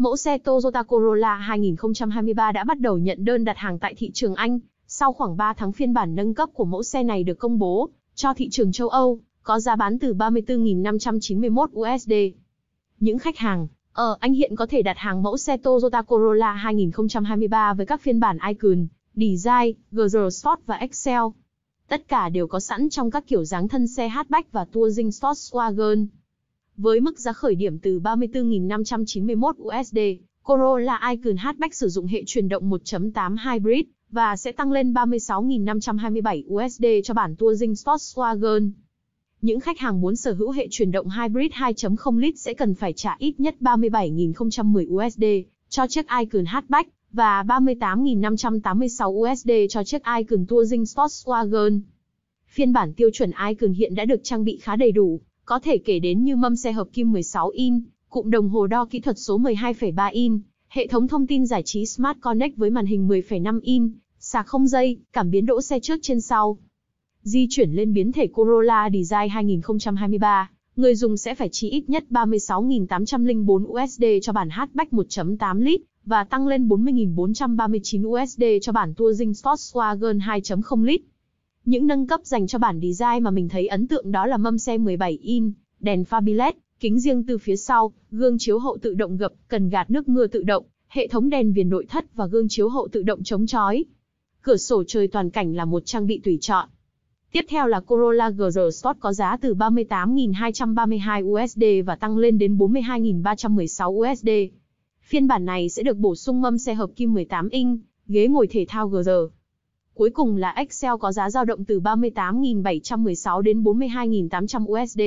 mẫu xe Toyota Corolla 2023 đã bắt đầu nhận đơn đặt hàng tại thị trường Anh. Sau khoảng 3 tháng phiên bản nâng cấp của mẫu xe này được công bố cho thị trường châu Âu, có giá bán từ 34.591 USD. Những khách hàng ở Anh hiện có thể đặt hàng mẫu xe Toyota Corolla 2023 với các phiên bản Icon, Design, GR Sport và Excel. Tất cả đều có sẵn trong các kiểu dáng thân xe hatchback và touring sports wagon. Với mức giá khởi điểm từ 34.591 USD, Corolla Icon hatchback sử dụng hệ truyền động 1.8 hybrid và sẽ tăng lên 36.527 USD cho bản Touring Volkswagen. Những khách hàng muốn sở hữu hệ truyền động hybrid 2.0 lít sẽ cần phải trả ít nhất 37.010 USD cho chiếc Icon hatchback và 38.586 USD cho chiếc Icon Touring Volkswagen. Phiên bản tiêu chuẩn Icon hiện đã được trang bị khá đầy đủ, có thể kể đến như mâm xe hợp kim 16 in, cụm đồng hồ đo kỹ thuật số 12,3 in, hệ thống thông tin giải trí Smart Connect với màn hình 10,5 in, sạc không dây, cảm biến đỗ xe trước trên sau. Di chuyển lên biến thể Corolla Design 2023, người dùng sẽ phải chi ít nhất 36.804 USD cho bản hatchback 1.8 lít và tăng lên 40.439 USD cho bản Touring Volkswagen 2.0 lít. Những nâng cấp dành cho bản design mà mình thấy ấn tượng đó là mâm xe 17 in, đèn pha led, kính riêng từ phía sau, gương chiếu hậu tự động gập, cần gạt nước mưa tự động, hệ thống đèn viền nội thất và gương chiếu hậu tự động chống chói. Cửa sổ trời toàn cảnh là một trang bị tùy chọn. Tiếp theo là Corolla GR Sport có giá từ 38.232 USD và tăng lên đến 42.316 USD. Phiên bản này sẽ được bổ sung mâm xe hợp kim 18 inch, ghế ngồi thể thao GR, Cuối cùng là Excel có giá dao động từ 38.716 đến 42.800 USD.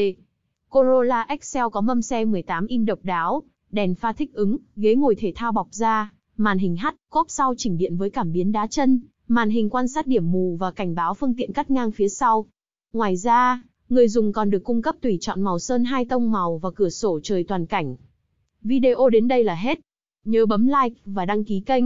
Corolla Excel có mâm xe 18 in độc đáo, đèn pha thích ứng, ghế ngồi thể thao bọc da, màn hình hắt, cốp sau chỉnh điện với cảm biến đá chân, màn hình quan sát điểm mù và cảnh báo phương tiện cắt ngang phía sau. Ngoài ra, người dùng còn được cung cấp tùy chọn màu sơn hai tông màu và cửa sổ trời toàn cảnh. Video đến đây là hết. Nhớ bấm like và đăng ký kênh